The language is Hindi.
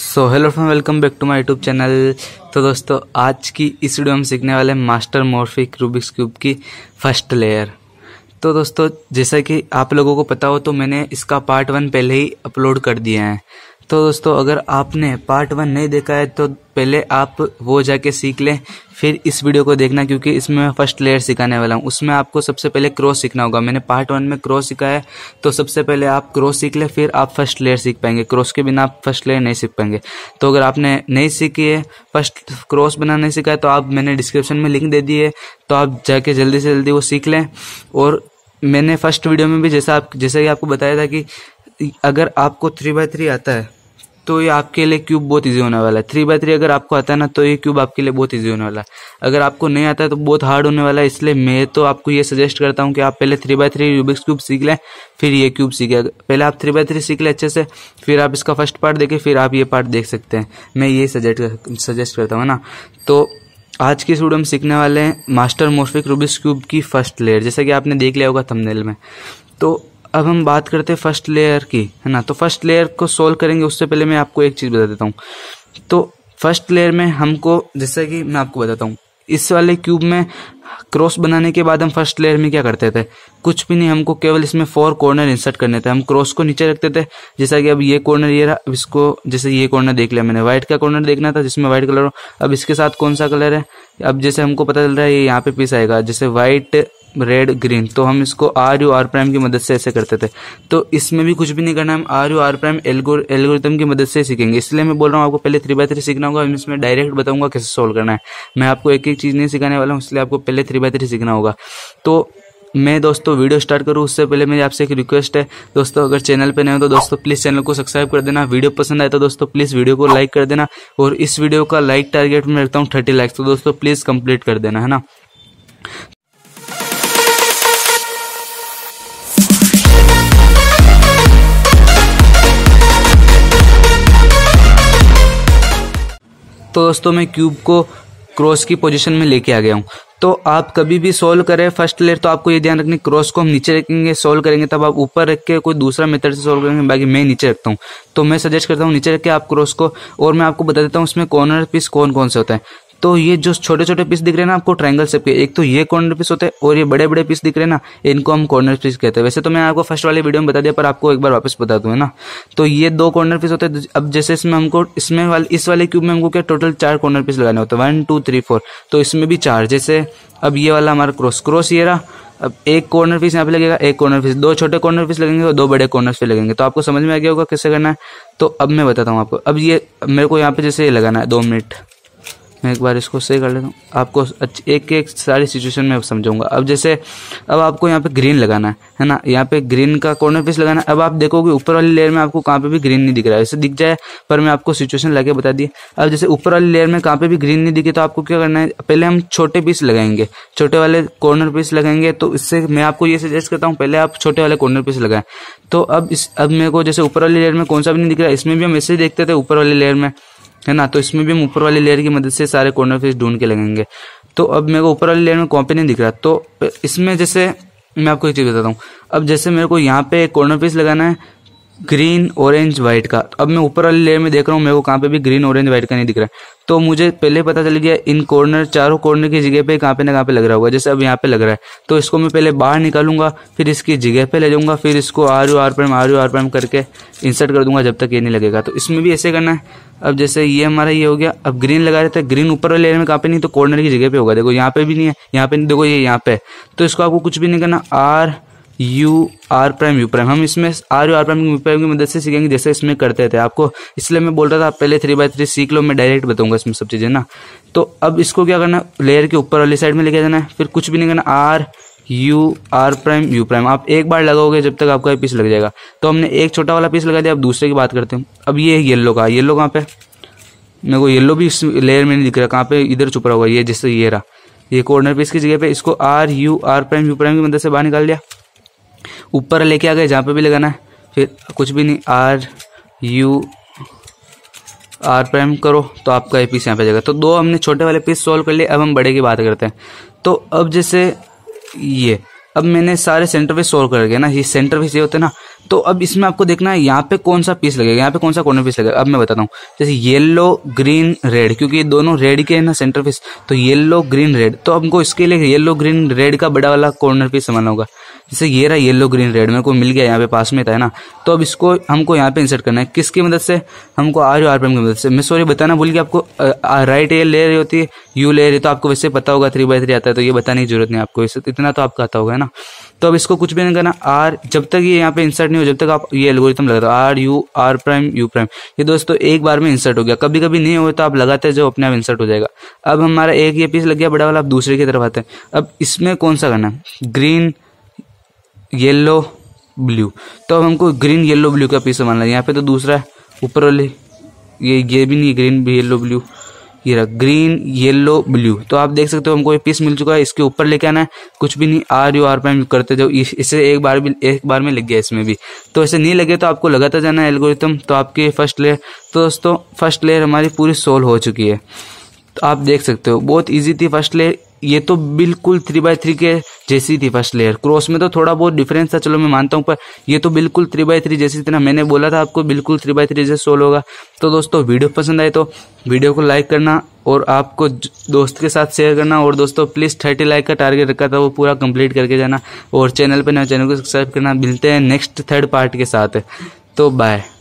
so hello friend welcome back to my YouTube channel तो दोस्तों आज की इस वीडियो हम सीखने वाले हैं मास्टर मोर्फिक रूबिक्स क्यूब की फर्स्ट लेयर तो दोस्तों जैसा कि आप लोगों को पता हो तो मैंने इसका पार्ट वन पहले ही अपलोड कर दिया है तो दोस्तों अगर आपने पार्ट वन नहीं देखा है तो पहले आप वो जाके सीख लें फिर इस वीडियो को देखना क्योंकि इसमें मैं फर्स्ट लेयर सिखाने वाला हूँ उसमें आपको सबसे पहले क्रॉस सीखना होगा मैंने पार्ट वन में क्रॉस सिखाया तो सबसे पहले आप क्रॉस सीख लें फिर आप फर्स्ट लेयर सीख पाएंगे क्रॉस के बिना आप फर्स्ट लेयर नहीं सीख पाएंगे तो अगर आपने नहीं सीखी है फर्स्ट क्रॉस बनाना नहीं सीखा है तो आप मैंने डिस्क्रिप्शन में लिंक दे दी है तो आप जाके जल्दी से जल्दी वो सीख लें और मैंने फर्स्ट वीडियो में भी जैसा आप जैसा कि आपको बताया था कि अगर आपको थ्री बाय थ्री आता है तो ये आपके लिए क्यूब बहुत ईजी होने वाला है थ्री बाय थ्री अगर आपको आता है ना तो ये क्यूब आपके लिए बहुत ईजी होने वाला है अगर आपको नहीं आता है तो बहुत हार्ड होने वाला है इसलिए मैं तो आपको ये सजेस्ट करता हूँ कि आप पहले three by three Rubik's cube सीख लें फिर ये क्यूब सीखें पहले आप थ्री बाय थ्री सीख लें अच्छे से फिर आप इसका फर्स्ट पार्ट देखें फिर आप ये पार्ट देख सकते हैं मैं ये सजेस्ट सजेस्ट करता हूँ ना तो आज की स्टूडियो में सीखने वाले हैं मास्टर मोस्फिक रूबिक्स क्यूब की फर्स्ट लेयर जैसा कि आपने देख लिया होगा थंबनेल में तो अब हम बात करते हैं फर्स्ट लेयर की है ना तो फर्स्ट लेयर को सोल्व करेंगे उससे पहले मैं आपको एक चीज़ बता देता हूँ तो फर्स्ट लेयर में हमको जैसे कि मैं आपको बताता हूँ इस वाले क्यूब में क्रॉस बनाने के बाद हम फर्स्ट लेयर में क्या करते थे कुछ भी नहीं हमको केवल इसमें फोर कॉर्नर इंसर्ट करने थे हम क्रॉस को नीचे रखते थे जैसा कि अब ये कॉर्नर ये रहा अब इसको जैसे ये कॉर्नर देख लिया मैंने व्हाइट का कॉर्नर देखना था जिसमें व्हाइट कलर हो अब इसके साथ कौन सा कलर है अब जैसे हमको पता चल रहा है ये यहाँ पे पीस आएगा जैसे व्हाइट रेड ग्रीन तो हम इसको आर यू आर प्राइम की मदद से ऐसे करते थे तो इसमें भी कुछ भी नहीं करना हम R U R prime algor algorithm की मदद से सीखेंगे इसलिए मैं बोल रहा हूँ आपको पहले थ्री बाय थ्री सीखना होगा हम इसमें डायरेक्ट बताऊंगा कैसे सोल्व करना है मैं आपको एक एक चीज़ नहीं सिखाने वाला हूँ इसलिए आपको पहले थ्री बाय थ्री सीखना होगा तो मैं दोस्तों वीडियो स्टार्ट करूँ उससे पहले मेरी आपसे एक रिक्वेस्ट है दोस्तों अगर चैनल पर नए हो तो दोस्तों प्लीज़ चैनल को सब्सक्राइब कर देना वीडियो पसंद आए तो दोस्तों प्लीज़ वीडियो को लाइक कर देना और इस वीडियो का लाइक टारगेट में रखता हूँ थर्टी लाइक्स तो दोस्तों प्लीज़ कंप्लीट कर देना है ना तो दोस्तों मैं क्यूब को क्रॉस की पोजीशन में लेके आ गया हूँ तो आप कभी भी सोल्व करें फर्स्ट लेयर तो आपको ये ध्यान रखना क्रॉस को हम नीचे रखेंगे सोल्व करेंगे तब आप ऊपर रख के कोई दूसरा मेथड से सोल्व करेंगे बाकी मैं नीचे रखता हूँ तो मैं सजेस्ट करता हूँ नीचे रख के आप क्रॉस को और मैं आपको बता देता हूँ उसमें कॉर्नर पीस कौन कौन से होता है तो ये जो छोटे छोटे पीस दिख रहे हैं ना आपको ट्रायंगल शेप के एक तो ये कॉर्नर पीस होते हैं और ये बड़े बड़े पीस दिख रहे हैं ना इनको हम कॉर्नर पीस कहते हैं वैसे तो मैं आपको फर्स्ट वाले वीडियो में बता दिया पर आपको एक बार वापस बता दूँ है ना तो ये दो कॉर्नर पीस होते हैं अब जैसे इसमें हमको इसमें वाले इस वाले क्यूब में हमको क्या टोटल चार कॉर्नर पीस लगाने होते हैं वन टू थ्री फोर तो इसमें भी चार जैसे अब ये वाला हमारा क्रॉस क्रॉस ये रहा अब एक कॉर्नर पीस यहाँ पे लगेगा एक कॉर्नर पीस दो छोटे कॉर्नर पीस लगेंगे और दो बड़े कॉर्नर पीस लगेंगे तो आपको समझ में आ गया होगा कैसे करना है तो अब मैं बताता हूँ आपको अब ये मेरे को यहाँ पे जैसे ये लगाना है दो मिनट मैं एक बार इसको सही कर लेता हूँ आपको एक एक सारी सिचुएशन में समझाऊंगा अब जैसे अब आपको यहाँ पे ग्रीन लगाना है है ना यहाँ पे ग्रीन का कॉर्नर पीस लगाना है अब आप देखोगे ऊपर वाली लेयर में आपको कहाँ पे भी ग्रीन नहीं दिख रहा है ऐसे दिख जाए पर मैं आपको सिचुएशन लगे बता दी अब जैसे ऊपर वाली लेयर में कहाँ पे भी ग्रीन नहीं दिखे तो आपको क्या करना है पहले हम छोटे पीस लगाएंगे छोटे वाले कॉर्नर पीस लगाएंगे तो इससे मैं आपको ये सजेस्ट करता हूँ पहले आप छोटे वाले कॉर्नर पीस लगाएं तो अब इस अब मेरे को जैसे ऊपर वाली लेयर में कौन सा भी नहीं दिख रहा है इसमें भी हम ऐसे देखते थे ऊपर वाली लेयर में है ना तो इसमें भी हम ऊपर वाली लेयर की मदद से सारे कॉर्नर फेस ढूंढ के लगेंगे तो अब मेरे को ऊपर वाली लेयर में कॉपी नहीं दिख रहा तो इसमें जैसे मैं आपको एक चीज़ बताता हूँ अब जैसे मेरे को यहाँ पे कॉर्नर फेस लगाना है ग्रीन ऑरेंज वाइट का तो अब मैं ऊपर वाली लेयर में देख रहा हूँ मेरे को कहाँ पे भी ग्रीन ऑरेंज वाइट का नहीं दिख रहा है तो मुझे पहले पता चल गया इन कॉर्नर चारों कॉर्नर की जगह पे कहाँ पे ना कहाँ पे लग रहा होगा जैसे अब यहाँ पे लग रहा है तो इसको मैं पहले बाहर निकालूंगा फिर इसकी जगह पे ले जाऊंगा फिर इसको R U R prime R U R prime करके इंसर्ट कर दूंगा जब तक ये नहीं लगेगा तो इसमें भी ऐसे करना है अब जैसे ये हमारा ये हो गया अब ग्रीन लगा रहता है ग्रीन ऊपर वाले एरिया में कहाँ पे नहीं तो कॉर्नर की जगह पे होगा देखो यहाँ पे भी नहीं है यहाँ पे नहीं देखो ये यहाँ पे तो इसको आपको कुछ भी नहीं करना R U R prime U prime हम इसमें R U R prime U prime की मदद से सीखेंगे जैसे इसमें करते थे आपको इसलिए मैं बोल रहा था आप पहले थ्री बाय थ्री सीख लो मैं डायरेक्ट बताऊंगा इसमें सब चीज़ें ना तो अब इसको क्या करना है लेयर के ऊपर वाली साइड में लेके जाना है फिर कुछ भी नहीं करना R U R prime U prime आप एक बार लगाओगे जब तक आपका पीस लग जाएगा तो हमने एक छोटा वाला पीस लगा दिया अब दूसरे की बात करते हैं अब ये है येल्लो का येल्लो कहाँ पे मेरे को येल्लो भी इस लेयर में नहीं दिख रहा कहाँ पे इधर छुप रहा ये जैसे ये रहा ये कॉर्नर पीस की जगह पे इसको R U R prime U prime की मदद से बाहर निकाल दिया ऊपर लेके आ गए जहाँ पे भी लगाना है फिर कुछ भी नहीं आर यू आर प्राइम करो तो आपका ये पीस यहाँ पे जाएगा तो दो हमने छोटे वाले पीस सॉल्व कर लिए अब हम बड़े की बात करते हैं तो अब जैसे ये अब मैंने सारे सेंटर पीस सॉल्व कर गया ना ये सेंटर पीस ये होते हैं ना तो अब इसमें आपको देखना है यहाँ पे कौन सा पीस लगेगा यहाँ पे कौन सा कॉर्नर पीस लगेगा अब मैं बताता हूँ जैसे येलो ग्रीन रेड क्योंकि ये दोनों रेड के हैं ना सेंटर पीस तो येलो ग्रीन रेड तो हमको इसके लिए येलो ग्रीन रेड का बड़ा वाला कॉर्नर पीस समाना होगा जैसे ये रहा येलो ग्रीन रेड मेरे को मिल गया यहाँ पे पास में था है ना तो अब इसको हमको यहाँ पे इंसर्ट करना है किसकी मदद से हमको आर यू आर पी की मदद से मैं सॉरी बताना भूल गया आपको राइट ए ले रही होती है यू ले रही तो आपको वैसे पता होगा थ्री बाई थ्री आता है तो ये बताने की जरूरत नहीं आपको वैसे तो इतना तो आपका आता होगा है ना तो अब इसको कुछ भी नहीं करना आर जब तक ये यहाँ पे इंसर्ट नहीं हो जब तक आप ये एल्गोरिथम लगा R U R prime U prime ये दोस्तों एक बार में इंसर्ट हो गया कभी कभी नहीं हुए तो आप लगाते जो अपने आप इंसर्ट हो जाएगा अब हमारा एक ये पीस लग गया बड़ा वाला आप दूसरे की तरफ आते हैं अब इसमें कौन सा करना है ग्रीन येलो ब्लू तो अब हमको ग्रीन येलो ब्लू का पीस बनाना है यहाँ पे तो दूसरा ऊपर वाले ये ये भी नहीं ग्रीन भी येलो ब्लू ये रहा ग्रीन येलो ब्लू तो आप देख सकते हो हमको ये पीस मिल चुका है इसके ऊपर लेके आना है कुछ भी नहीं आर यू आर पाइम करते जाओ इसे एक बार भी एक बार में लग गया इसमें भी तो ऐसे नहीं लगे तो आपको लगाता जाना है एल्गोरिथम तो आपके फर्स्ट लेयर तो दोस्तों फर्स्ट लेयर हमारी पूरी सोल्व हो चुकी है तो आप देख सकते हो बहुत ईजी थी फर्स्ट लेयर ये तो बिल्कुल थ्री बाय थ्री के जैसी थी फर्स्ट लेयर क्रॉस में तो थोड़ा बहुत डिफरेंस था चलो मैं मानता हूँ पर ये तो बिल्कुल थ्री बाय थ्री जैसी थी ना मैंने बोला था आपको बिल्कुल थ्री बाय थ्री जैसे सोल होगा तो दोस्तों वीडियो पसंद आए तो वीडियो को लाइक करना और आपको दोस्त के साथ शेयर करना और दोस्तों प्लीज़ थर्टी लाइक का टारगेट रखा था वो पूरा कंप्लीट करके जाना और चैनल पर नए चैनल को सब्सक्राइब करना मिलते हैं नेक्स्ट थर्ड पार्ट के साथ तो बाय